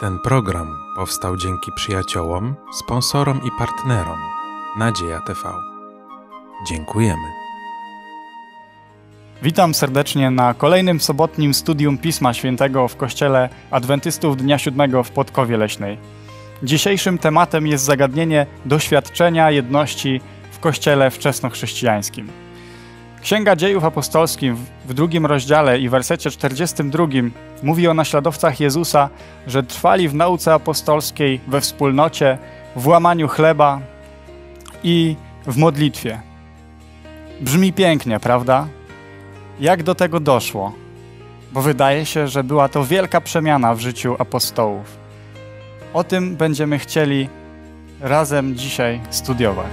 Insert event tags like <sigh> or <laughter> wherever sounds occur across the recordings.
Ten program powstał dzięki przyjaciołom, sponsorom i partnerom Nadzieja TV. Dziękujemy. Witam serdecznie na kolejnym sobotnim studium Pisma Świętego w Kościele Adwentystów Dnia Siódmego w Podkowie Leśnej. Dzisiejszym tematem jest zagadnienie doświadczenia jedności w Kościele wczesnochrześcijańskim. Księga Dziejów Apostolskich w drugim rozdziale i wersecie 42 mówi o naśladowcach Jezusa, że trwali w nauce apostolskiej, we wspólnocie, w łamaniu chleba i w modlitwie. Brzmi pięknie, prawda? Jak do tego doszło? Bo wydaje się, że była to wielka przemiana w życiu apostołów. O tym będziemy chcieli razem dzisiaj studiować.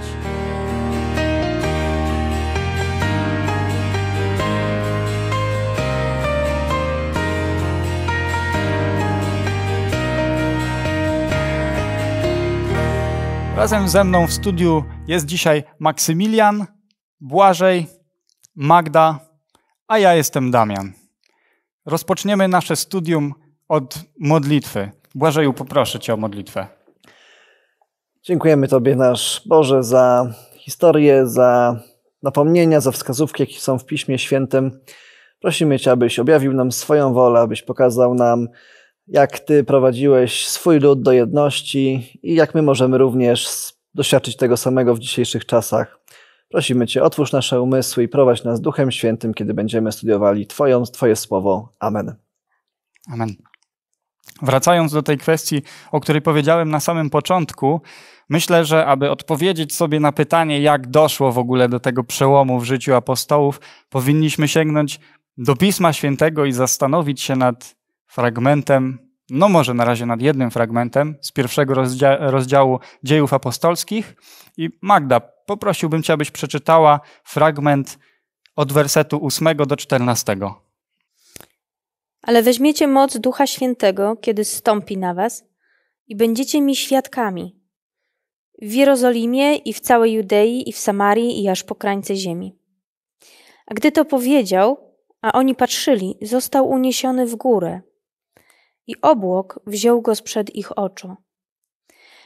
Razem ze mną w studiu jest dzisiaj Maksymilian, Błażej, Magda, a ja jestem Damian. Rozpoczniemy nasze studium od modlitwy. Błażeju, poproszę Cię o modlitwę. Dziękujemy Tobie, nasz Boże, za historię, za napomnienia, za wskazówki, jakie są w Piśmie Świętym. Prosimy Cię, abyś objawił nam swoją wolę, abyś pokazał nam, jak Ty prowadziłeś swój lud do jedności i jak my możemy również doświadczyć tego samego w dzisiejszych czasach. Prosimy Cię, otwórz nasze umysły i prowadź nas Duchem Świętym, kiedy będziemy studiowali Twoją, Twoje Słowo. Amen. Amen. Wracając do tej kwestii, o której powiedziałem na samym początku, myślę, że aby odpowiedzieć sobie na pytanie, jak doszło w ogóle do tego przełomu w życiu apostołów, powinniśmy sięgnąć do Pisma Świętego i zastanowić się nad fragmentem, no może na razie nad jednym fragmentem z pierwszego rozdzia rozdziału Dziejów Apostolskich. I Magda, poprosiłbym Cię, abyś przeczytała fragment od wersetu 8 do 14. Ale weźmiecie moc Ducha Świętego, kiedy stąpi na Was, i będziecie mi świadkami w Jerozolimie i w całej Judei i w Samarii i aż po krańce ziemi. A gdy to powiedział, a oni patrzyli, został uniesiony w górę, i obłok wziął go sprzed ich oczu.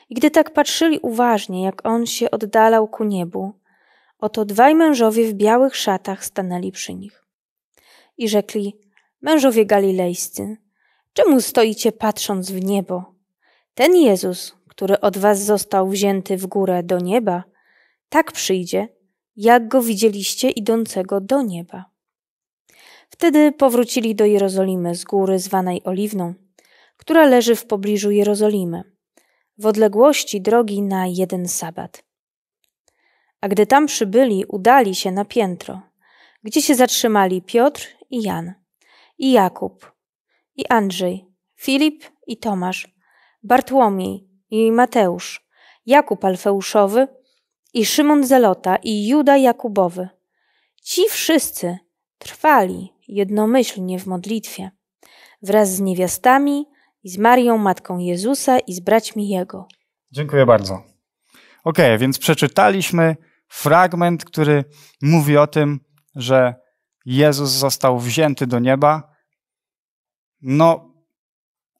I gdy tak patrzyli uważnie, jak on się oddalał ku niebu, oto dwaj mężowie w białych szatach stanęli przy nich. I rzekli, mężowie galilejscy, czemu stoicie patrząc w niebo? Ten Jezus, który od was został wzięty w górę do nieba, tak przyjdzie, jak go widzieliście idącego do nieba. Wtedy powrócili do Jerozolimy z góry zwanej Oliwną, która leży w pobliżu Jerozolimy, w odległości drogi na jeden sabat. A gdy tam przybyli, udali się na piętro, gdzie się zatrzymali Piotr i Jan, i Jakub, i Andrzej, Filip i Tomasz, Bartłomiej i Mateusz, Jakub Alfeuszowy i Szymon Zelota i Juda Jakubowy. Ci wszyscy trwali jednomyślnie w modlitwie, wraz z niewiastami i z Marią, Matką Jezusa i z braćmi Jego. Dziękuję bardzo. Ok, więc przeczytaliśmy fragment, który mówi o tym, że Jezus został wzięty do nieba. No,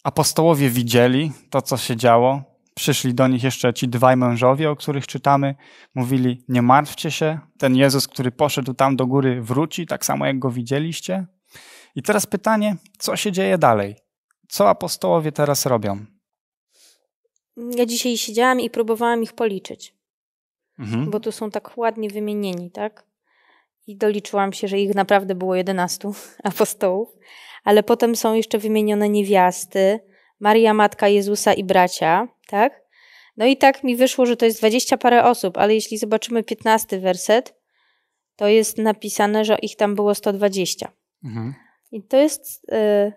apostołowie widzieli to, co się działo. Przyszli do nich jeszcze ci dwaj mężowie, o których czytamy. Mówili: Nie martwcie się, ten Jezus, który poszedł tam do góry, wróci, tak samo jak go widzieliście. I teraz pytanie, co się dzieje dalej? co apostołowie teraz robią? Ja dzisiaj siedziałam i próbowałam ich policzyć, mhm. bo tu są tak ładnie wymienieni, tak? I doliczyłam się, że ich naprawdę było 11 <laughs> apostołów, ale potem są jeszcze wymienione niewiasty, Maria Matka Jezusa i bracia, tak? No i tak mi wyszło, że to jest 20 parę osób, ale jeśli zobaczymy 15 werset, to jest napisane, że ich tam było 120. Mhm. I to jest y,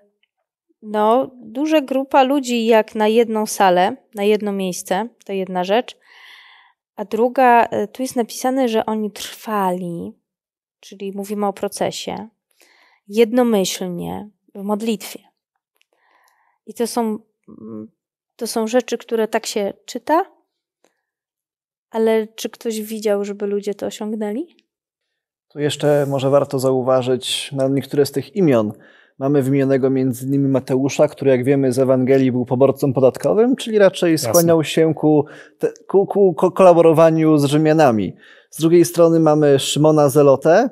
no, duża grupa ludzi jak na jedną salę, na jedno miejsce, to jedna rzecz. A druga, e, tu jest napisane, że oni trwali, czyli mówimy o procesie, jednomyślnie w modlitwie. I to są, mm, to są rzeczy, które tak się czyta, ale czy ktoś widział, żeby ludzie to osiągnęli? Tu jeszcze może warto zauważyć na no, niektóre z tych imion Mamy wymienionego między innymi Mateusza, który jak wiemy z Ewangelii był poborcą podatkowym, czyli raczej skłaniał Jasne. się ku, te, ku, ku, kolaborowaniu z Rzymianami. Z drugiej strony mamy Szymona Zelotę,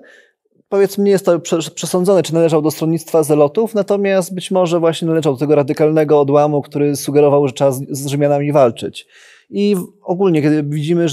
powiedzmy nie jest to przesądzone, czy należał do stronnictwa zelotów, natomiast być może właśnie należał do tego radykalnego odłamu, który sugerował, że trzeba z Rzymianami walczyć. I ogólnie, kiedy widzimy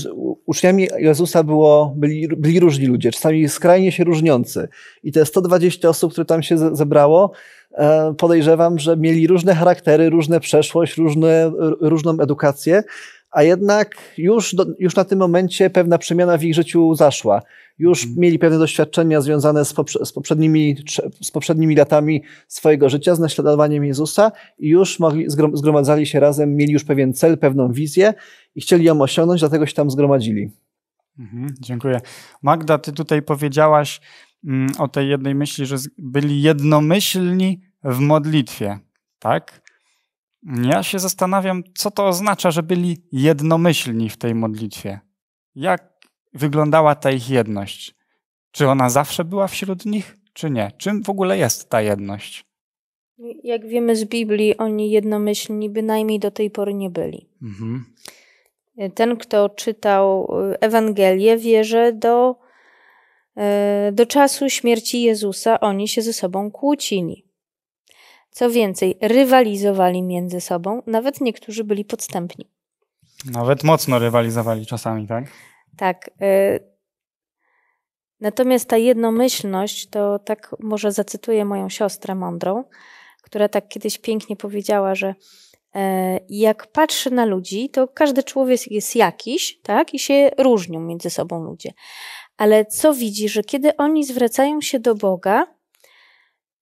uczniami Jezusa było, byli, byli różni ludzie, czasami skrajnie się różniący. I te 120 osób, które tam się zebrało, e, podejrzewam, że mieli różne charaktery, różne przeszłość, różne, różną edukację, a jednak już, do, już na tym momencie pewna przemiana w ich życiu zaszła już mhm. mieli pewne doświadczenia związane z, poprzednimi, z poprzednimi latami swojego życia, z naśladowaniem Jezusa i już mogli, zgromadzali się razem, mieli już pewien cel, pewną wizję i chcieli ją osiągnąć, dlatego się tam zgromadzili. Mhm, dziękuję. Magda, ty tutaj powiedziałaś mm, o tej jednej myśli, że byli jednomyślni w modlitwie, tak? Ja się zastanawiam, co to oznacza, że byli jednomyślni w tej modlitwie. Jak wyglądała ta ich jedność? Czy ona zawsze była wśród nich, czy nie? Czym w ogóle jest ta jedność? Jak wiemy z Biblii, oni jednomyślni bynajmniej do tej pory nie byli. Mhm. Ten, kto czytał y, Ewangelię, wie, że do, y, do czasu śmierci Jezusa oni się ze sobą kłócili. Co więcej, rywalizowali między sobą, nawet niektórzy byli podstępni. Nawet mocno rywalizowali czasami, tak? Tak. Y, natomiast ta jednomyślność, to tak może zacytuję moją siostrę mądrą, która tak kiedyś pięknie powiedziała, że e, jak patrzy na ludzi, to każdy człowiek jest jakiś, tak? I się różnią między sobą ludzie. Ale co widzi, że kiedy oni zwracają się do Boga,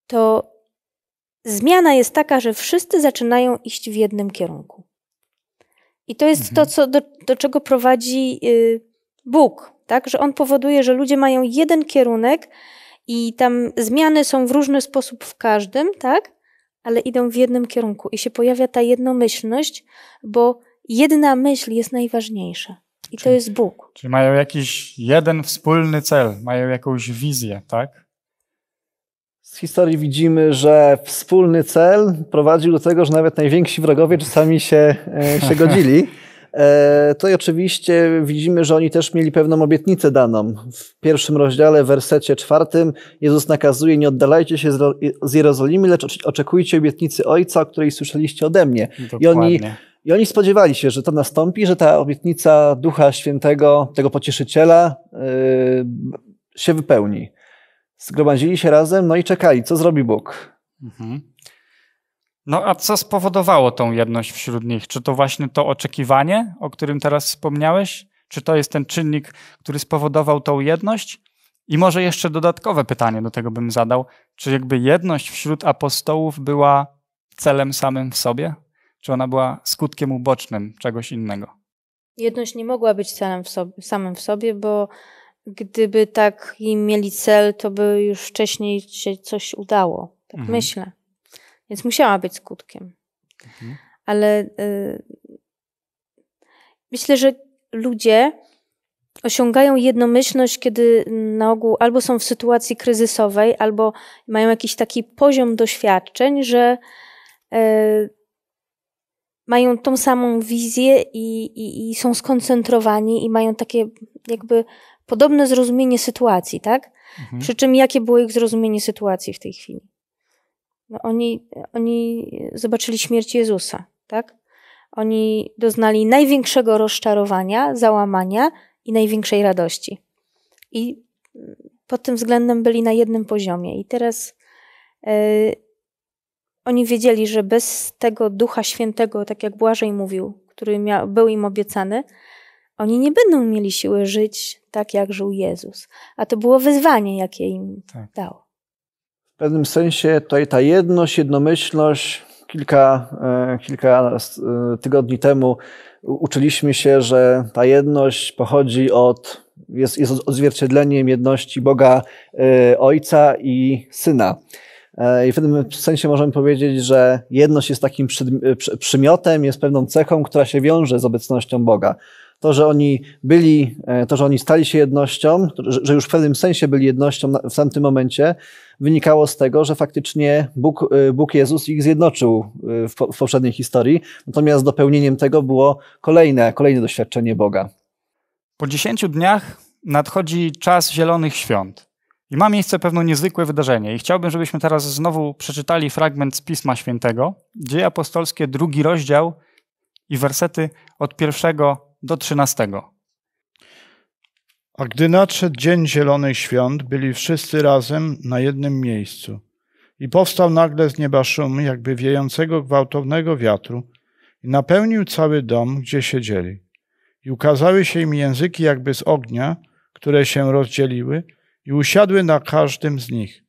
to zmiana jest taka, że wszyscy zaczynają iść w jednym kierunku. I to jest mhm. to, co, do, do, czego prowadzi y, Bóg, tak? Że on powoduje, że ludzie mają jeden kierunek i tam zmiany są w różny sposób w każdym, tak? Ale idą w jednym kierunku i się pojawia ta jednomyślność, bo jedna myśl jest najważniejsza. I czyli, to jest Bóg. Czyli mają jakiś jeden wspólny cel, mają jakąś wizję, tak? Z historii widzimy, że wspólny cel prowadził do tego, że nawet najwięksi wrogowie czasami się, e, się godzili. <laughs> E, to i oczywiście widzimy, że oni też mieli pewną obietnicę daną. W pierwszym rozdziale, w wersecie czwartym, Jezus nakazuje: Nie oddalajcie się z Jerozolimy, lecz oczekujcie obietnicy Ojca, o której słyszeliście ode mnie. I oni, I oni spodziewali się, że to nastąpi, że ta obietnica Ducha Świętego, tego pocieszyciela, yy, się wypełni. Zgromadzili się razem, no i czekali, co zrobi Bóg. Mhm. No a co spowodowało tą jedność wśród nich? Czy to właśnie to oczekiwanie, o którym teraz wspomniałeś? Czy to jest ten czynnik, który spowodował tą jedność? I może jeszcze dodatkowe pytanie do tego bym zadał. Czy jakby jedność wśród apostołów była celem samym w sobie? Czy ona była skutkiem ubocznym czegoś innego? Jedność nie mogła być celem w sobie, samym w sobie, bo gdyby tak im mieli cel, to by już wcześniej się coś udało. Tak mhm. myślę. Więc musiała być skutkiem. Mhm. Ale y, myślę, że ludzie osiągają jednomyślność, kiedy na ogół albo są w sytuacji kryzysowej, albo mają jakiś taki poziom doświadczeń, że y, mają tą samą wizję i, i, i, są skoncentrowani i mają takie jakby podobne zrozumienie sytuacji, tak? Mhm. Przy czym jakie było ich zrozumienie sytuacji w tej chwili? No oni, oni zobaczyli śmierć Jezusa, tak? Oni doznali największego rozczarowania, załamania i największej radości. I mm, pod tym względem byli na jednym poziomie. I teraz yy, oni wiedzieli, że bez tego Ducha Świętego, tak jak Błażej mówił, który miał, był im obiecany, oni nie będą mieli siły żyć tak, jak żył Jezus. A to było wyzwanie, jakie im tak. dał w pewnym sensie tutaj ta jedność, jednomyślność, kilka, e, kilka e, tygodni temu uczyliśmy się, że ta jedność pochodzi od, jest, jest odzwierciedleniem jedności Boga e, Ojca i Syna. I w tym sensie możemy powiedzieć, że jedność jest takim przy, przy, przymiotem, jest pewną cechą, która się wiąże z obecnością Boga to, że oni byli, e, to, że oni stali się jednością, że już w pewnym sensie byli jednością w tamtym momencie, wynikało z tego, że faktycznie Bóg, e, Bóg Jezus ich zjednoczył e, w, po, w poprzedniej historii, natomiast dopełnieniem tego było kolejne, kolejne doświadczenie Boga. Po dziesięciu dniach nadchodzi czas Zielonych Świąt. I ma miejsce pewne niezwykłe wydarzenie. I chciałbym, żebyśmy teraz znowu przeczytali fragment z Pisma Świętego, Dzieje Apostolskie, drugi rozdział i wersety od pierwszego do 13. A gdy nadszedł dzień zielonych świąt, byli wszyscy razem na jednym miejscu. I powstał nagle z nieba szum, jakby wiejącego gwałtownego wiatru, i napełnił cały dom, gdzie siedzieli. I ukazały się im języki jakby z ognia, które się rozdzieliły, i usiadły na każdym z nich.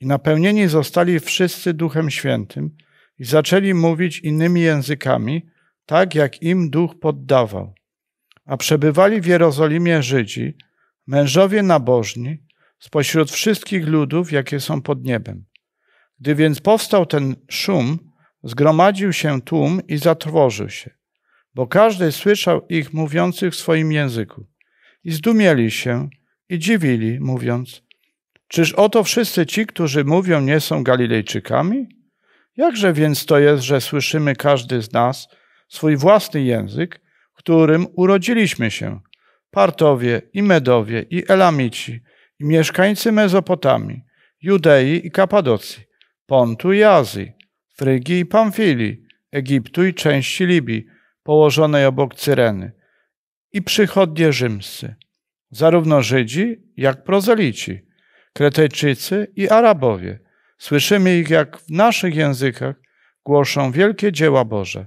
I napełnieni zostali wszyscy Duchem Świętym, i zaczęli mówić innymi językami, tak jak im Duch poddawał a przebywali w Jerozolimie Żydzi, mężowie nabożni, spośród wszystkich ludów, jakie są pod niebem. Gdy więc powstał ten szum, zgromadził się tłum i zatrwożył się, bo każdy słyszał ich mówiących w swoim języku. I zdumieli się i dziwili, mówiąc, czyż oto wszyscy ci, którzy mówią, nie są Galilejczykami? Jakże więc to jest, że słyszymy każdy z nas swój własny język, którym urodziliśmy się, Partowie i Medowie i Elamici i mieszkańcy Mezopotamii, Judei i Kapadocji, Pontu i Azji, Frygii i Pamfilii, Egiptu i części Libii, położonej obok Cyreny, i przychodnie rzymscy, zarówno Żydzi, jak prozelici, Kretejczycy i Arabowie. Słyszymy ich, jak w naszych językach głoszą wielkie dzieła Boże.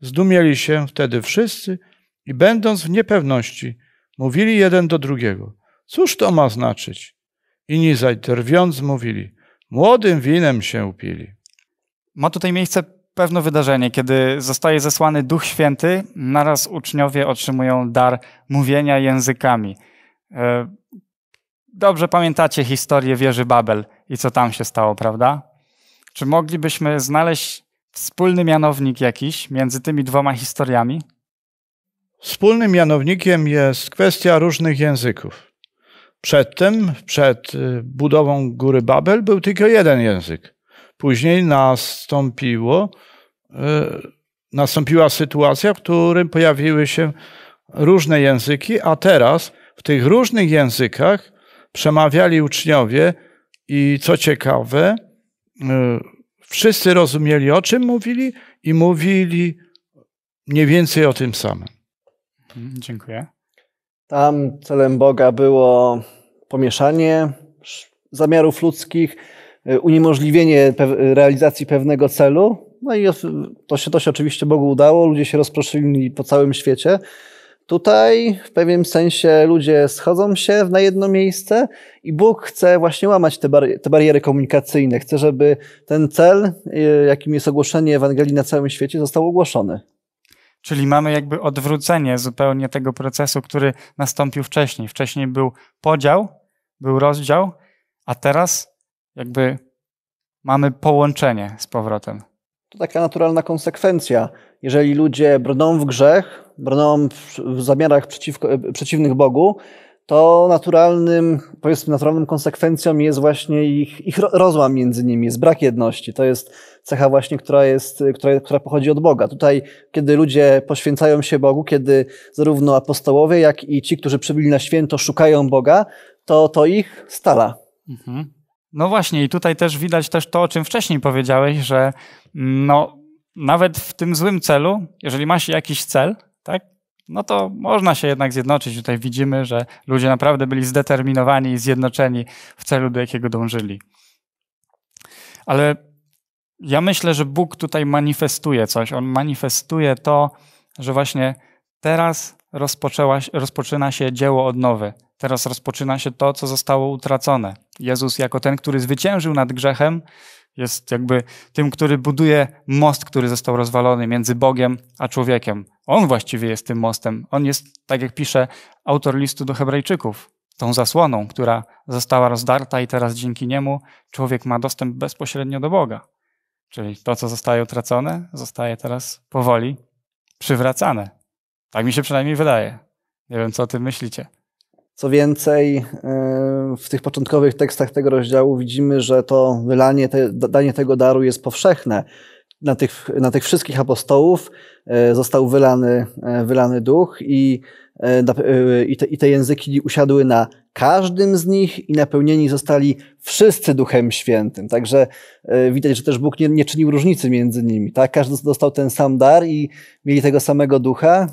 Zdumieli się wtedy wszyscy i będąc w niepewności, mówili jeden do drugiego: Cóż to ma znaczyć? Inni zaś drwiąc mówili: Młodym winem się upili. Ma tutaj miejsce pewne wydarzenie, kiedy zostaje zesłany Duch Święty, naraz uczniowie otrzymują dar mówienia językami. E, dobrze pamiętacie historię wieży Babel i co tam się stało, prawda? Czy moglibyśmy znaleźć wspólny mianownik jakiś między tymi dwoma historiami? Wspólnym mianownikiem jest kwestia różnych języków. Przedtem, przed y, budową góry Babel, był tylko jeden język. Później nastąpiło, y, nastąpiła sytuacja, w której pojawiły się różne języki, a teraz w tych różnych językach przemawiali uczniowie i co ciekawe, y, Wszyscy rozumieli, o czym mówili i mówili mniej więcej o tym samym. Dziękuję. Tam celem Boga było pomieszanie zamiarów ludzkich, uniemożliwienie realizacji pewnego celu. No i to się, to się oczywiście Bogu udało, ludzie się rozproszyli po całym świecie. Tutaj w pewnym sensie ludzie schodzą się na jedno miejsce i Bóg chce właśnie łamać te, bar te bariery komunikacyjne. Chce, żeby ten cel, y, jakim jest ogłoszenie Ewangelii na całym świecie, został ogłoszony. Czyli mamy jakby odwrócenie zupełnie tego procesu, który nastąpił wcześniej. Wcześniej był podział, był rozdział, a teraz jakby mamy połączenie z powrotem to taka naturalna konsekwencja. Jeżeli ludzie brną w grzech, brną w zamiarach przeciwko, przeciwnych Bogu, to naturalnym, powiedzmy, naturalnym konsekwencją jest właśnie ich, ich rozłam między nimi, jest brak jedności. To jest cecha właśnie, która, jest, która, która pochodzi od Boga. Tutaj, kiedy ludzie poświęcają się Bogu, kiedy zarówno apostołowie, jak i ci, którzy przybyli na święto, szukają Boga, to to ich stala. Mhm. No właśnie, i tutaj też widać też to, o czym wcześniej powiedziałeś, że mm, no, nawet w tym złym celu, jeżeli masz jakiś cel, tak, no to można się jednak zjednoczyć. Tutaj widzimy, że ludzie naprawdę byli zdeterminowani i zjednoczeni w celu, do jakiego dążyli. Ale ja myślę, że Bóg tutaj manifestuje coś. On manifestuje to, że właśnie teraz rozpoczęła, rozpoczyna się dzieło odnowy. Teraz rozpoczyna się to, co zostało utracone. Jezus, jako ten, który zwyciężył nad grzechem, jest jakby tym, który buduje most, który został rozwalony między Bogiem a człowiekiem. On właściwie jest tym mostem. On jest, tak jak pisze autor listu do Hebrajczyków, tą zasłoną, która została rozdarta, i teraz dzięki niemu człowiek ma dostęp bezpośrednio do Boga. Czyli to, co zostaje utracone, zostaje teraz powoli przywracane. Tak mi się przynajmniej wydaje. Nie wiem, co o tym myślicie. Co więcej, e, w tych początkowych tekstach tego rozdziału widzimy, że to wylanie, te, danie tego daru jest powszechne. Na tych, na tych wszystkich apostołów e, został wylany, e, wylany duch i E, e, i te, języki usiadły na każdym z nich i napełnieni zostali wszyscy Duchem Świętym. Także e, widać, że też Bóg nie, nie czynił różnicy między nimi. Tak? Każdy dostał ten sam dar i mieli tego samego Ducha.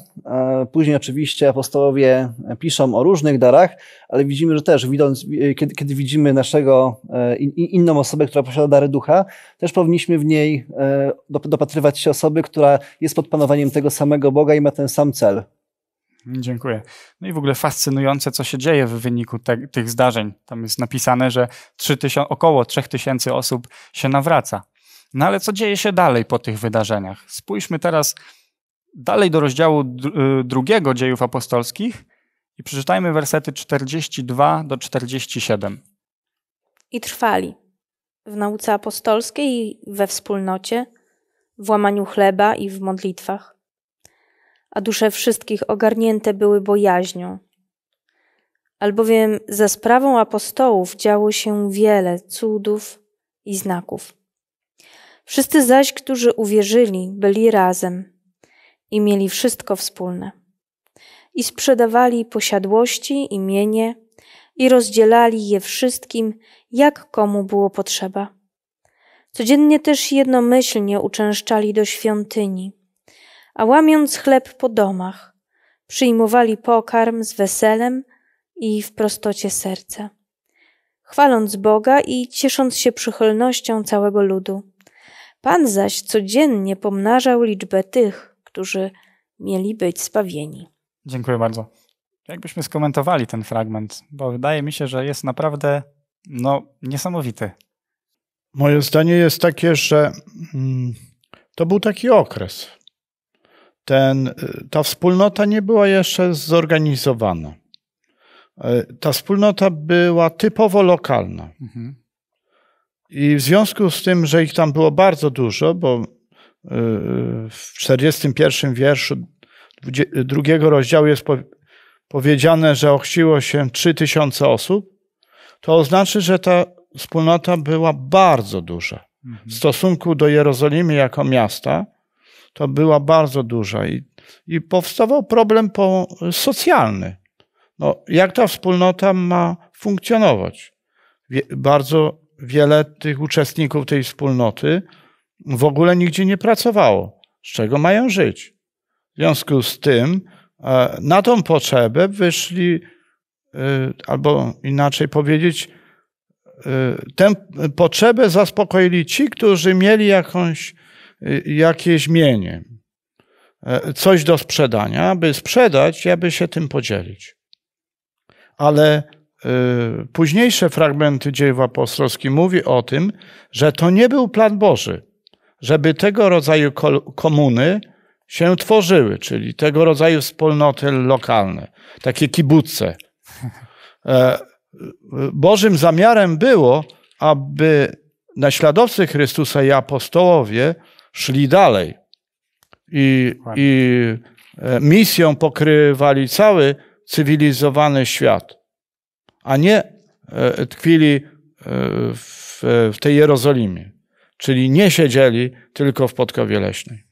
Później oczywiście apostołowie piszą o różnych darach, ale widzimy, że też widząc, kiedy, kiedy widzimy naszego, in, inną osobę, która posiada dary Ducha, też powinniśmy w niej dopatrywać się osoby, która jest pod panowaniem tego samego Boga i ma ten sam cel. Dziękuję. No i w ogóle fascynujące, co się dzieje w wyniku te, tych zdarzeń. Tam jest napisane, że 3 tysią- około 3000 osób się nawraca. No ale co dzieje się dalej po tych wydarzeniach? Spójrzmy teraz dalej do rozdziału y, drugiego dziejów apostolskich i przeczytajmy wersety 42 do 47. I trwali w nauce apostolskiej i we wspólnocie, w łamaniu chleba i w modlitwach a dusze wszystkich ogarnięte były bojaźnią. Albowiem za sprawą apostołów działo się wiele cudów i znaków. Wszyscy zaś, którzy uwierzyli, byli razem i mieli wszystko wspólne. I sprzedawali posiadłości, imienie i rozdzielali je wszystkim, jak komu było potrzeba. Codziennie też jednomyślnie uczęszczali do świątyni a łamiąc chleb po domach, przyjmowali pokarm z weselem i w prostocie serca, chwaląc Boga i ciesząc się przychylnością całego ludu. Pan zaś codziennie pomnażał liczbę tych, którzy mieli być spawieni. Dziękuję bardzo. Jakbyśmy skomentowali ten fragment, bo wydaje mi się, że jest naprawdę no, niesamowity. Moje zdanie jest takie, że mm, to był taki okres ten, y, ta wspólnota nie była jeszcze zorganizowana. Y, ta wspólnota była typowo lokalna. Mhm. I w związku z tym, że ich tam było bardzo dużo, bo y, w 41 wierszu drugiego rozdziału jest powiedziane, że ochciło się 3000 osób, to oznacza, że ta wspólnota była bardzo duża. W mhm. stosunku do Jerozolimy jako miasta, to była bardzo duża i, i powstawał problem po, socjalny. No, jak ta wspólnota ma funkcjonować? Wie, bardzo wiele tych uczestników tej wspólnoty w ogóle nigdzie nie pracowało. Z czego mają żyć? W związku z tym e, na tą potrzebę wyszli, e, albo inaczej powiedzieć, e, tę potrzebę zaspokoili ci, którzy mieli jakąś Y, jakieś mienie, e, coś do sprzedania, aby sprzedać i aby się tym podzielić. Ale y, późniejsze fragmenty dziejów apostolskich mówi o tym, że to nie był plan Boży, żeby tego rodzaju komuny się tworzyły, czyli tego rodzaju wspólnoty lokalne, takie kibuce. E, Bożym zamiarem było, aby naśladowcy Chrystusa i apostołowie szli dalej i, i e, misją pokrywali cały cywilizowany świat, a nie e, tkwili e, w, w tej Jerozolimie. Czyli nie siedzieli tylko w Podkowie Leśnej.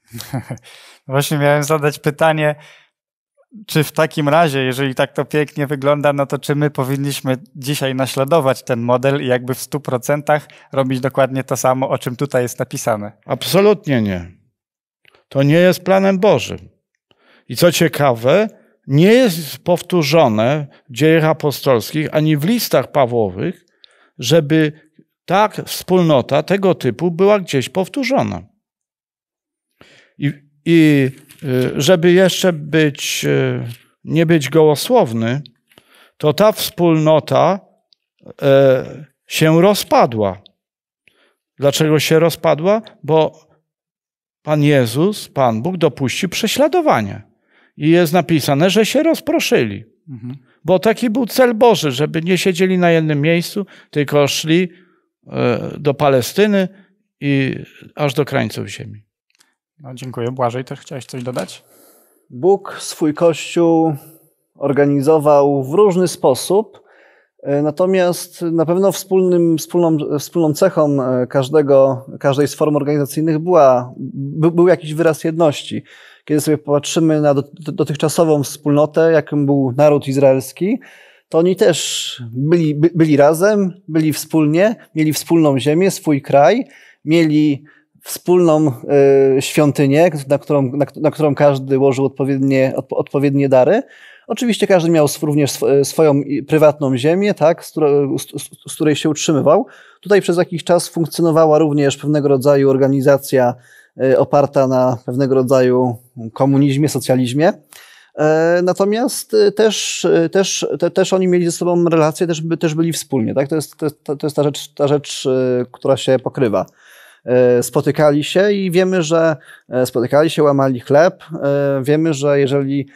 <laughs> Właśnie miałem zadać pytanie, czy w takim razie, jeżeli tak to pięknie wygląda, no to czy my powinniśmy dzisiaj naśladować ten model i jakby w 100% robić dokładnie to samo, o czym tutaj jest napisane? Absolutnie nie. To nie jest planem Bożym. I co ciekawe, nie jest powtórzone w dziejach apostolskich ani w listach Pawłowych, żeby tak wspólnota tego typu była gdzieś powtórzona. I, i Y, żeby jeszcze być, y, nie być gołosłowny, to ta wspólnota y, się rozpadła. Dlaczego się rozpadła? Bo Pan Jezus, Pan Bóg dopuści prześladowanie. I jest napisane, że się rozproszyli. Mhm. Bo taki był cel Boży, żeby nie siedzieli na jednym miejscu, tylko szli do Palestyny i aż do krańców ziemi. No, dziękuję. Błażej, też chciałeś coś dodać? Bóg swój kościół organizował w różny sposób, e, natomiast na pewno wspólnym, wspólną, wspólną cechą e, każdego, każdej z form organizacyjnych była, był jakiś wyraz jedności. Kiedy sobie popatrzymy na dotychczasową wspólnotę, jakim był naród izraelski, to oni też byli, by, byli razem, byli wspólnie, mieli wspólną ziemię, swój kraj, mieli wspólną y, świątynię, na którą, na, na którą każdy łożył odpowiednie, odpowiednie dary. Oczywiście każdy miał również sw, y, swoją prywatną ziemię, tak, z, z, z, której się utrzymywał. Tutaj przez jakiś czas funkcjonowała również pewnego rodzaju organizacja y, oparta na pewnego rodzaju komunizmie, socjalizmie. E, natomiast też, też, te, też oni mieli ze sobą relacje, też, by, też byli wspólnie. Tak? To, jest, to, to jest ta rzecz, ta rzecz która się pokrywa. E, spotykali się i wiemy, że e, spotykali się, łamali chleb. E, wiemy, że jeżeli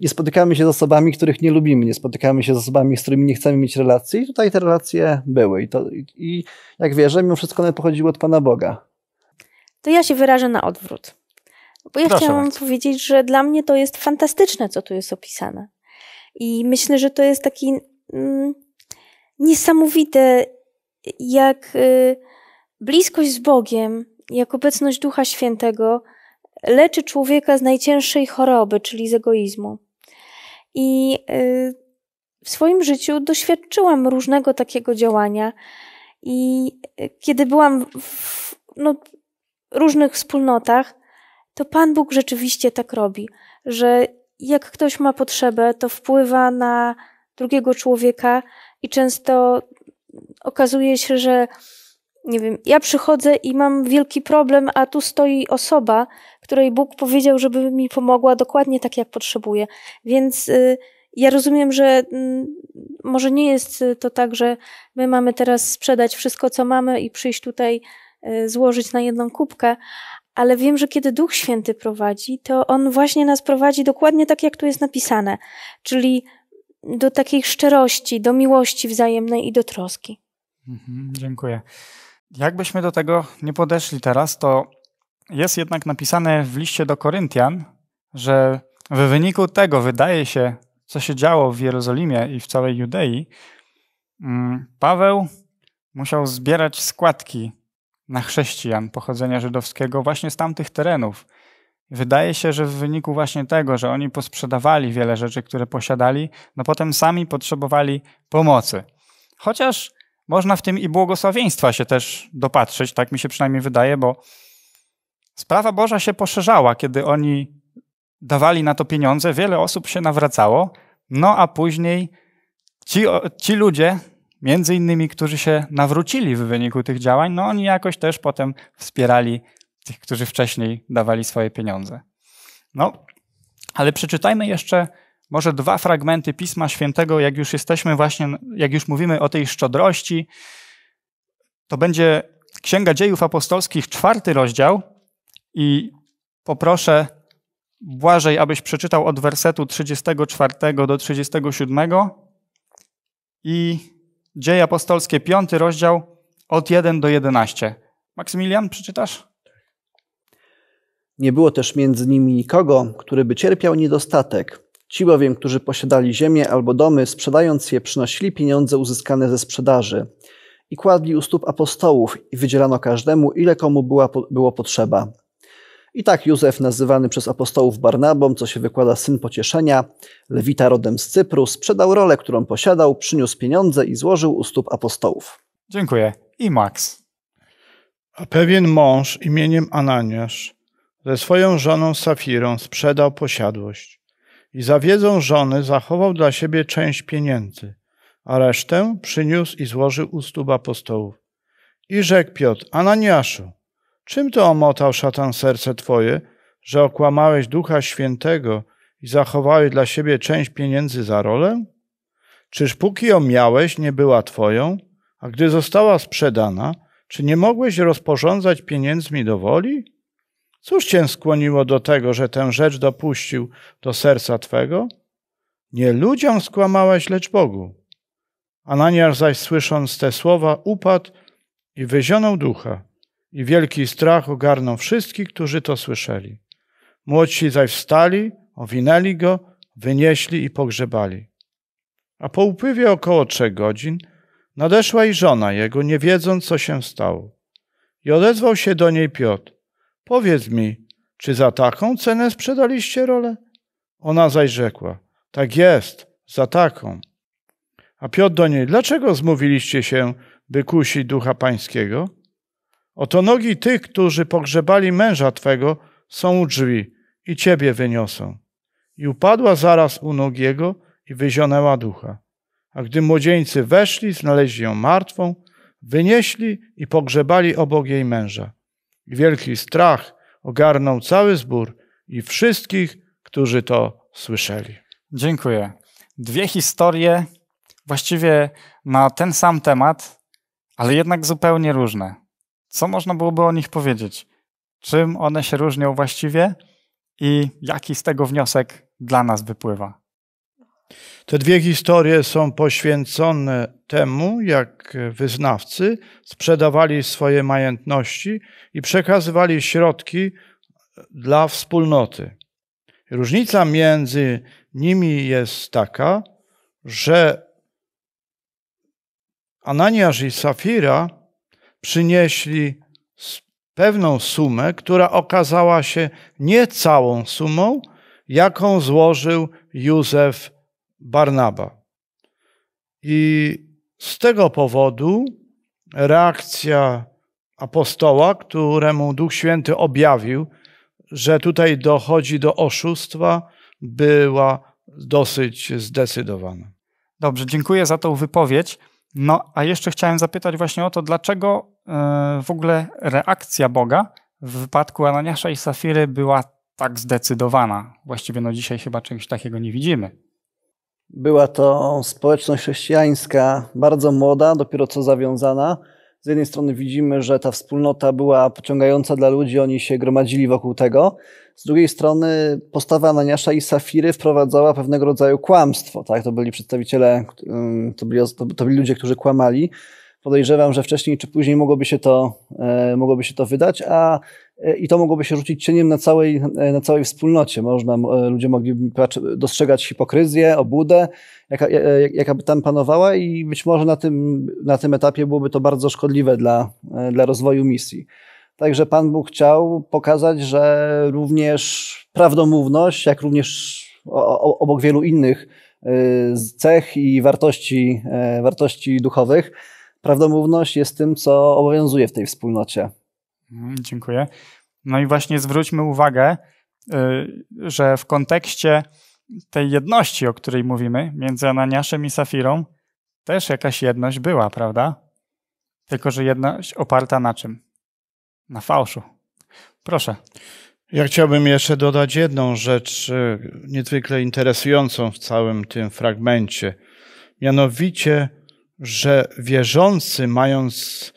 nie, spotykamy się z osobami, których nie lubimy, nie spotykamy się z osobami, z którymi nie chcemy mieć relacji, tutaj te relacje były. I, to, i jak wierzę, mimo wszystko one pochodziły od Pana Boga. To ja się wyrażę na odwrót. Bo ja Proszę chciałam bardzo. powiedzieć, że dla mnie to jest fantastyczne, co tu jest opisane. I myślę, że to jest taki mm, niesamowite, jak. Y, Bliskość z Bogiem, jak obecność Ducha Świętego, leczy człowieka z najcięższej choroby, czyli z egoizmu. I y, w swoim życiu doświadczyłam różnego takiego działania. I y, kiedy byłam w no, różnych wspólnotach, to Pan Bóg rzeczywiście tak robi, że jak ktoś ma potrzebę, to wpływa na drugiego człowieka i często okazuje się, że nie wiem, ja przychodzę i mam wielki problem, a tu stoi osoba, której Bóg powiedział, żeby mi pomogła dokładnie tak, jak potrzebuję. Więc y, ja rozumiem, że mm, może nie jest y, to tak, że my mamy teraz sprzedać wszystko, co mamy i przyjść tutaj y, złożyć na jedną kubkę, ale wiem, że kiedy Duch Święty prowadzi, to On właśnie nas prowadzi dokładnie tak, jak tu jest napisane, czyli do takiej szczerości, do miłości wzajemnej i do troski. Mhm, dziękuję. Jakbyśmy do tego nie podeszli teraz, to jest jednak napisane w liście do Koryntian, że w wyniku tego wydaje się, co się działo w Jerozolimie i w całej Judei, mm, Paweł musiał zbierać składki na chrześcijan pochodzenia żydowskiego właśnie z tamtych terenów. Wydaje się, że w wyniku właśnie tego, że oni posprzedawali wiele rzeczy, które posiadali, no potem sami potrzebowali pomocy. Chociaż można w tym i błogosławieństwa się też dopatrzeć, tak mi się przynajmniej wydaje, bo sprawa Boża się poszerzała, kiedy oni dawali na to pieniądze, wiele osób się nawracało, no a później ci, ci ludzie, między innymi, którzy się nawrócili w wyniku tych działań, no oni jakoś też potem wspierali tych, którzy wcześniej dawali swoje pieniądze. No, ale przeczytajmy jeszcze może dwa fragmenty Pisma Świętego, jak już jesteśmy właśnie, jak już mówimy o tej szczodrości, to będzie Księga Dziejów Apostolskich, czwarty rozdział i poproszę Błażej, abyś przeczytał od wersetu 34 do 37 i Dzieje Apostolskie, piąty rozdział od 1 do 11. Maksymilian, przeczytasz? Nie było też między nimi nikogo, który by cierpiał niedostatek Ci bowiem, którzy posiadali ziemię albo domy, sprzedając je, przynosili pieniądze uzyskane ze sprzedaży i kładli u stóp apostołów i wydzielano każdemu, ile komu była, było potrzeba. I tak Józef, nazywany przez apostołów Barnabą, co się wykłada syn pocieszenia, lewita rodem z Cypru, sprzedał rolę, którą posiadał, przyniósł pieniądze i złożył u stóp apostołów. Dziękuję. I Max. A pewien mąż imieniem Ananiasz ze swoją żoną Safirą sprzedał posiadłość i za wiedzą żony zachował dla siebie część pieniędzy, a resztę przyniósł i złożył u stóp apostołów. I rzekł Piotr, Ananiaszu, czym to omotał szatan serce twoje, że okłamałeś Ducha Świętego i zachowałeś dla siebie część pieniędzy za rolę? Czyż póki ją miałeś, nie była twoją? A gdy została sprzedana, czy nie mogłeś rozporządzać pieniędzmi do woli? Cóż cię skłoniło do tego, że tę rzecz dopuścił do serca twego? Nie ludziom skłamałeś, lecz Bogu. Ananiasz zaś słysząc te słowa, upadł i wyzionął ducha. I wielki strach ogarnął wszystkich, którzy to słyszeli. Młodsi zaś wstali, owinęli go, wynieśli i pogrzebali. A po upływie około trzech godzin nadeszła i żona jego, nie wiedząc, co się stało. I odezwał się do niej Piotr. Powiedz mi, czy za taką cenę sprzedaliście rolę? Ona zaś rzekła, tak jest, za taką. A Piotr do niej, dlaczego zmówiliście się, by kusić ducha pańskiego? Oto nogi tych, którzy pogrzebali męża twego, są u drzwi i ciebie wyniosą. I upadła zaraz u nóg jego i wyzionęła ducha. A gdy młodzieńcy weszli, znaleźli ją martwą, wynieśli i pogrzebali obok jej męża i wielki strach ogarnął cały zbór i wszystkich, którzy to słyszeli. Dziękuję. Dwie historie właściwie na ten sam temat, ale jednak zupełnie różne. Co można byłoby o nich powiedzieć? Czym one się różnią właściwie i jaki z tego wniosek dla nas wypływa? Te dwie historie są poświęcone temu, jak wyznawcy sprzedawali swoje majątności i przekazywali środki dla wspólnoty. Różnica między nimi jest taka, że Ananiasz i Safira przynieśli pewną sumę, która okazała się nie całą sumą, jaką złożył Józef Barnaba. I z tego powodu reakcja apostoła, któremu Duch Święty objawił, że tutaj dochodzi do oszustwa, była dosyć zdecydowana. Dobrze, dziękuję za tą wypowiedź. No, a jeszcze chciałem zapytać właśnie o to, dlaczego e, w ogóle reakcja Boga w wypadku Ananiasza i Safiry była tak zdecydowana. Właściwie no dzisiaj chyba czegoś takiego nie widzimy. Była to społeczność chrześcijańska, bardzo młoda, dopiero co zawiązana. Z jednej strony widzimy, że ta wspólnota była pociągająca dla ludzi, oni się gromadzili wokół tego. Z drugiej strony postawa Naniasza i Safiry wprowadzała pewnego rodzaju kłamstwo. Tak? To byli przedstawiciele, to byli, to byli ludzie, którzy kłamali podejrzewam, że wcześniej czy później mogłoby się to, e, mogłoby się to wydać, a e, i to mogłoby się rzucić cieniem na całej, e, na całej wspólnocie. Można, ludzie mogliby dostrzegać hipokryzję, obudę, jaka, jaka by tam panowała i być może na tym, na tym etapie byłoby to bardzo szkodliwe dla, dla rozwoju misji. Także Pan Bóg chciał pokazać, że również prawdomówność, jak również obok wielu innych cech i wartości, wartości duchowych, prawdomówność jest tym, co obowiązuje w tej wspólnocie. Mm, dziękuję. No i właśnie zwróćmy uwagę, y, że w kontekście tej jedności, o której mówimy, między Ananiaszem i Safirą, też jakaś jedność była, prawda? Tylko, że jedność oparta na czym? Na fałszu. Proszę. Ja chciałbym jeszcze dodać jedną rzecz y, niezwykle interesującą w całym tym fragmencie. Mianowicie że wierzący, mając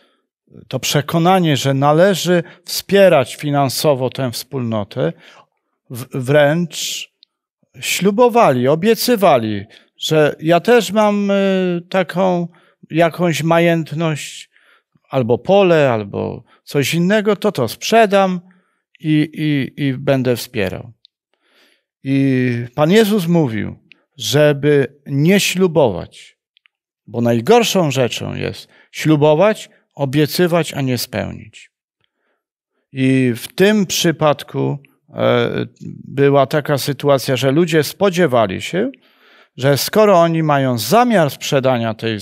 to przekonanie, że należy wspierać finansowo tę wspólnotę, wręcz ślubowali, obiecywali, że ja też mam y, taką jakąś majętność, albo pole, albo coś innego, to to sprzedam i, i, i będę wspierał. I Pan Jezus mówił, żeby nie ślubować bo najgorszą rzeczą jest ślubować, obiecywać, a nie spełnić. I w tym przypadku e, była taka sytuacja, że ludzie spodziewali się, że skoro oni mają zamiar sprzedania tej, e,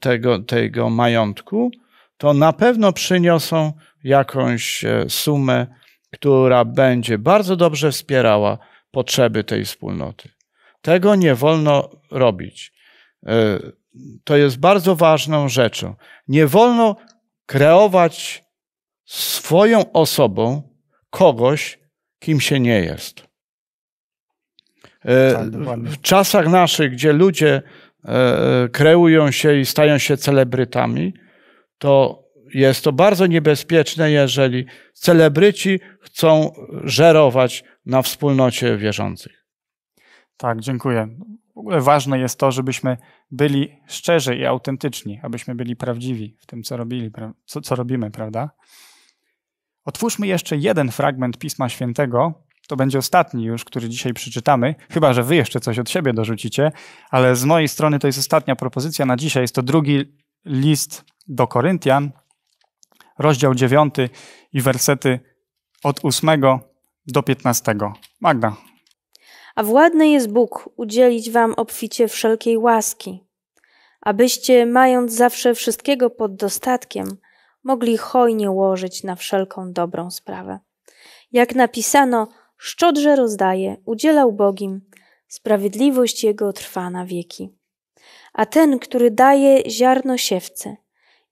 tego, tego majątku, to na pewno przyniosą jakąś e, sumę, która będzie bardzo dobrze wspierała potrzeby tej wspólnoty. Tego nie wolno robić to jest bardzo ważną rzeczą. Nie wolno kreować swoją osobą kogoś, kim się nie jest. E, tak, w czasach naszych, gdzie ludzie e, kreują się i stają się celebrytami, to jest to bardzo niebezpieczne, jeżeli celebryci chcą żerować na wspólnocie wierzących. Tak, dziękuję ogóle ważne jest to, żebyśmy byli szczerzy i autentyczni, abyśmy byli prawdziwi w tym, co, robili, co, co robimy, prawda? Otwórzmy jeszcze jeden fragment Pisma Świętego. To będzie ostatni już, który dzisiaj przeczytamy, chyba że wy jeszcze coś od siebie dorzucicie, ale z mojej strony to jest ostatnia propozycja na dzisiaj. Jest to drugi list do Koryntian, rozdział 9 i wersety od 8 do 15. Magda, a władny jest Bóg udzielić wam obficie wszelkiej łaski, abyście, mając zawsze wszystkiego pod dostatkiem, mogli hojnie łożyć na wszelką dobrą sprawę. Jak napisano, szczodrze rozdaje, udzielał Bogim, sprawiedliwość Jego trwa na wieki. A ten, który daje ziarno siewce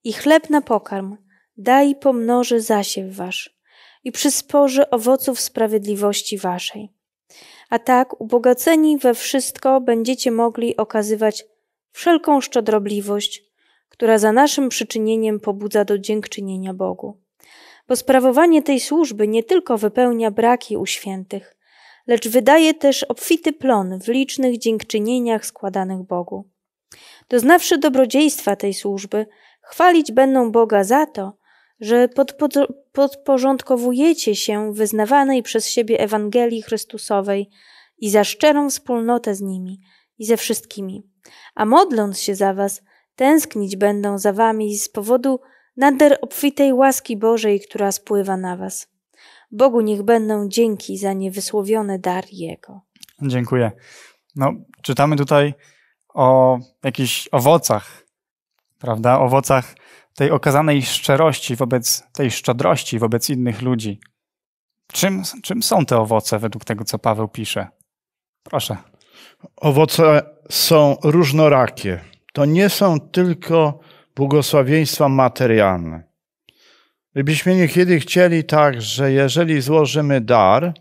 i chleb na pokarm, daj pomnoży zasiew wasz i przysporzy owoców sprawiedliwości waszej a tak ubogaceni we wszystko będziecie mogli okazywać wszelką szczodrobliwość, która za naszym przyczynieniem pobudza do dziękczynienia Bogu. Bo sprawowanie tej służby nie tylko wypełnia braki u świętych, lecz wydaje też obfity plon w licznych dziękczynieniach składanych Bogu. Doznawszy dobrodziejstwa tej służby, chwalić będą Boga za to, że podporządkowujecie się wyznawanej przez siebie Ewangelii Chrystusowej i za szczerą wspólnotę z nimi i ze wszystkimi. A modląc się za was, tęsknić będą za wami z powodu nader obfitej łaski Bożej, która spływa na was. Bogu niech będą dzięki za niewysłowiony dar Jego. Dziękuję. No, czytamy tutaj o jakichś owocach, prawda? Owocach tej okazanej szczerości, wobec tej szczodrości, wobec innych ludzi. Czym, czym są te owoce według tego, co Paweł pisze? Proszę. Owoce są różnorakie. To nie są tylko błogosławieństwa materialne. Gdybyśmy niekiedy chcieli tak, że jeżeli złożymy dar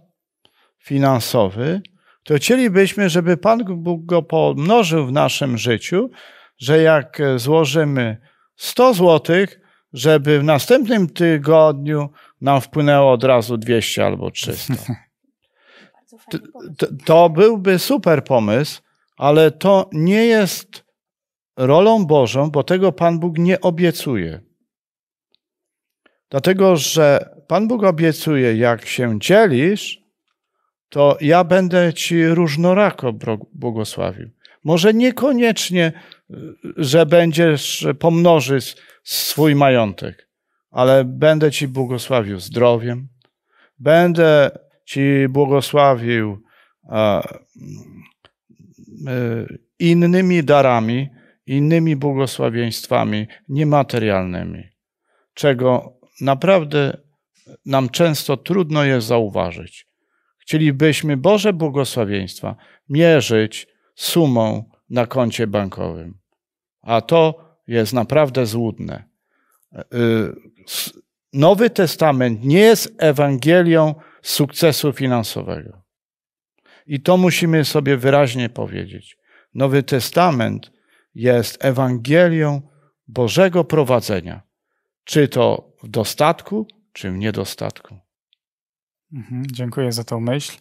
finansowy, to chcielibyśmy, żeby Pan Bóg go pomnożył w naszym życiu, że jak złożymy 100 zł, żeby w następnym tygodniu nam wpłynęło od razu 200 albo 300. <laughs> To, to byłby super pomysł, ale to nie jest rolą Bożą, bo tego Pan Bóg nie obiecuje. Dlatego, że Pan Bóg obiecuje, jak się dzielisz, to ja będę ci różnorako błogosławił. Może niekoniecznie że będziesz, pomnożyć swój majątek, ale będę Ci błogosławił zdrowiem, będę Ci błogosławił e, e, innymi darami, innymi błogosławieństwami niematerialnymi, czego naprawdę nam często trudno jest zauważyć. Chcielibyśmy Boże błogosławieństwa mierzyć sumą na koncie bankowym. A to jest naprawdę złudne. Y, Nowy Testament nie jest Ewangelią sukcesu finansowego. I to musimy sobie wyraźnie powiedzieć. Nowy Testament jest Ewangelią Bożego prowadzenia, czy to w dostatku, czy w niedostatku. Mhm, dziękuję za tą myśl.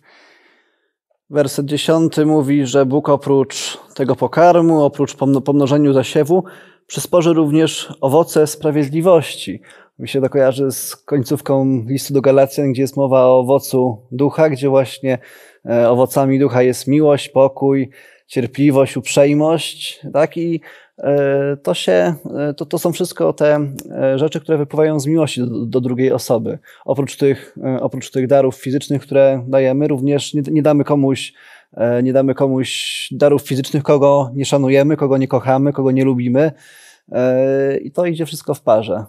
Werset 10 mówi, że Bóg oprócz tego pokarmu, oprócz pomnożeniu zasiewu, przysporzy również owoce sprawiedliwości. Mi się to kojarzy z końcówką listu do Galacjan, gdzie jest mowa o owocu ducha, gdzie właśnie e, owocami ducha jest miłość, pokój, cierpliwość, uprzejmość, tak? I E, to, się, e, to, to są wszystko te e, rzeczy, które wypływają z miłości do, do, drugiej osoby. Oprócz tych, oprócz tych darów fizycznych, które dajemy, również nie, nie, damy komuś, nie damy komuś darów fizycznych, kogo nie szanujemy, kogo nie kochamy, kogo nie lubimy. I to idzie wszystko w parze.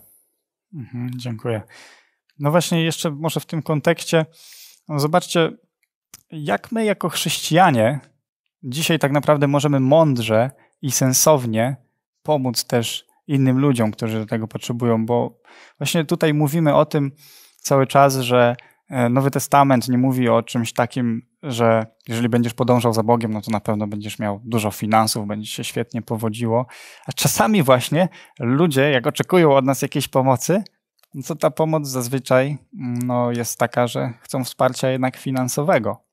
Mhm, dziękuję. No właśnie, jeszcze może w tym kontekście, no zobaczcie, jak my jako chrześcijanie dzisiaj tak naprawdę możemy mądrze i sensownie pomóc też innym ludziom, którzy do tego potrzebują, bo właśnie tutaj mówimy o tym cały czas, że e, Nowy Testament nie mówi o czymś takim, że jeżeli będziesz podążał za Bogiem, no to na pewno będziesz miał dużo finansów, będzie się świetnie powodziło. A czasami właśnie ludzie, jak oczekują od nas jakiejś pomocy, no to ta pomoc zazwyczaj mm, no, jest taka, że chcą wsparcia jednak finansowego.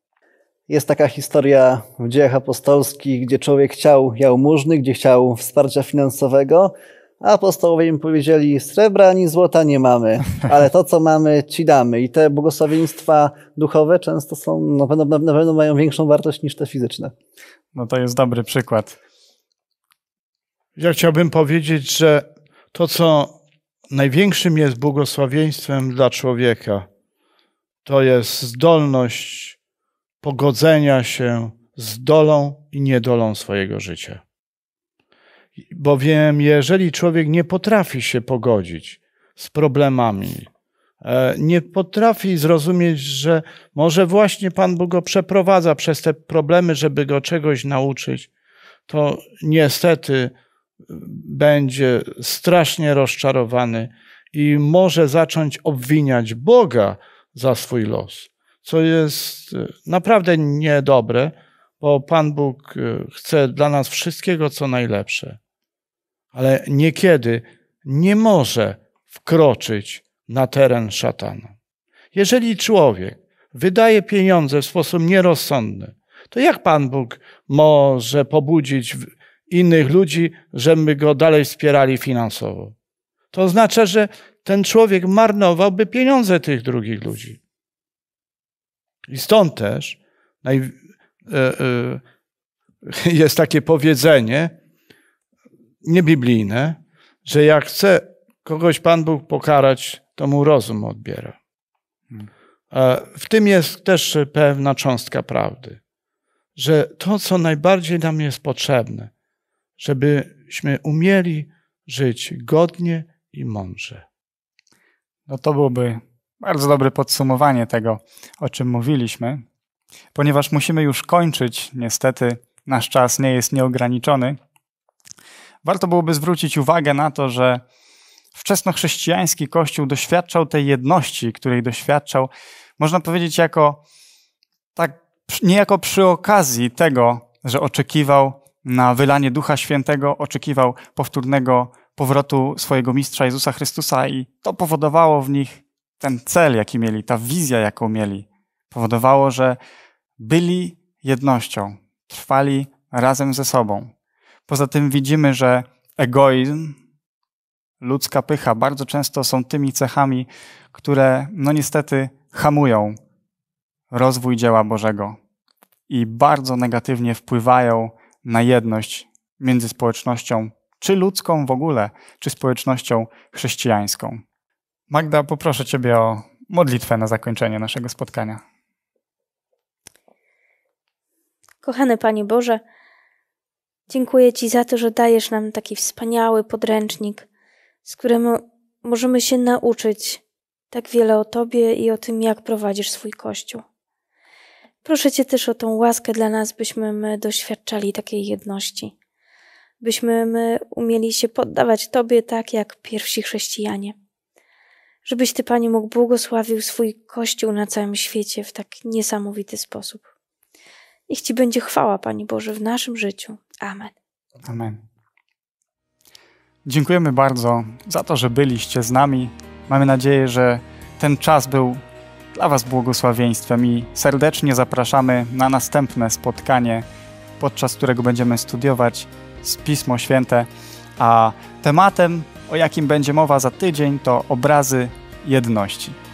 Jest taka historia w dziejach apostolskich, gdzie człowiek chciał jałmużny, gdzie chciał wsparcia finansowego, a apostołowie im powiedzieli, srebra ani złota nie mamy, <laughs> ale to, co mamy, ci damy. I te błogosławieństwa duchowe często są, na pewno, na pewno mają większą wartość niż te fizyczne. No to jest dobry przykład. Ja chciałbym powiedzieć, że to, co największym jest błogosławieństwem dla człowieka, to jest zdolność pogodzenia się z dolą i niedolą swojego życia. Bowiem, jeżeli człowiek nie potrafi się pogodzić z problemami, e, nie potrafi zrozumieć, że może właśnie Pan Bóg go przeprowadza przez te problemy, żeby go czegoś nauczyć, to niestety e, będzie strasznie rozczarowany i może zacząć obwiniać Boga za swój los co jest e, naprawdę niedobre, bo Pan Bóg e, chce dla nas wszystkiego, co najlepsze. Ale niekiedy nie może wkroczyć na teren szatana. Jeżeli człowiek wydaje pieniądze w sposób nierozsądny, to jak Pan Bóg może pobudzić innych ludzi, żeby go dalej wspierali finansowo? To oznacza, że ten człowiek marnowałby pieniądze tych drugich ludzi. I stąd też naj... E, e, <laughs> jest takie powiedzenie niebiblijne, że jak chce kogoś Pan Bóg pokarać, to mu rozum odbiera. W tym jest też pewna cząstka prawdy, że to, co najbardziej nam jest potrzebne, żebyśmy umieli żyć godnie i mądrze. No to byłby bardzo dobre podsumowanie tego, o czym mówiliśmy. Ponieważ musimy już kończyć, niestety nasz czas nie jest nieograniczony, warto byłoby zwrócić uwagę na to, że wczesnochrześcijański Kościół doświadczał tej jedności, której doświadczał, można powiedzieć, jako tak niejako przy okazji tego, że oczekiwał na wylanie Ducha Świętego, oczekiwał powtórnego powrotu swojego mistrza Jezusa Chrystusa i to powodowało w nich ten cel, jaki mieli, ta wizja, jaką mieli, powodowało, że byli jednością, trwali razem ze sobą. Poza tym widzimy, że egoizm, ludzka pycha bardzo często są tymi cechami, które no niestety hamują rozwój dzieła Bożego i bardzo negatywnie wpływają na jedność między społecznością czy ludzką w ogóle, czy społecznością chrześcijańską. Magda, poproszę Ciebie o modlitwę na zakończenie naszego spotkania. Kochany Panie Boże, dziękuję Ci za to, że dajesz nam taki wspaniały podręcznik, z którym możemy się nauczyć tak wiele o Tobie i o tym, jak prowadzisz swój Kościół. Proszę Cię też o tą łaskę dla nas, byśmy my doświadczali takiej jedności, byśmy my umieli się poddawać Tobie tak jak pierwsi chrześcijanie żebyś Ty, Panie, mógł błogosławił swój Kościół na całym świecie w tak niesamowity sposób. Niech Ci będzie chwała, Panie Boże, w naszym życiu. Amen. Amen. Dziękujemy bardzo za to, że byliście z nami. Mamy nadzieję, że ten czas był dla Was błogosławieństwem i serdecznie zapraszamy na następne spotkanie, podczas którego będziemy studiować z Pismo Święte, a tematem o jakim będzie mowa za tydzień, to obrazy jedności.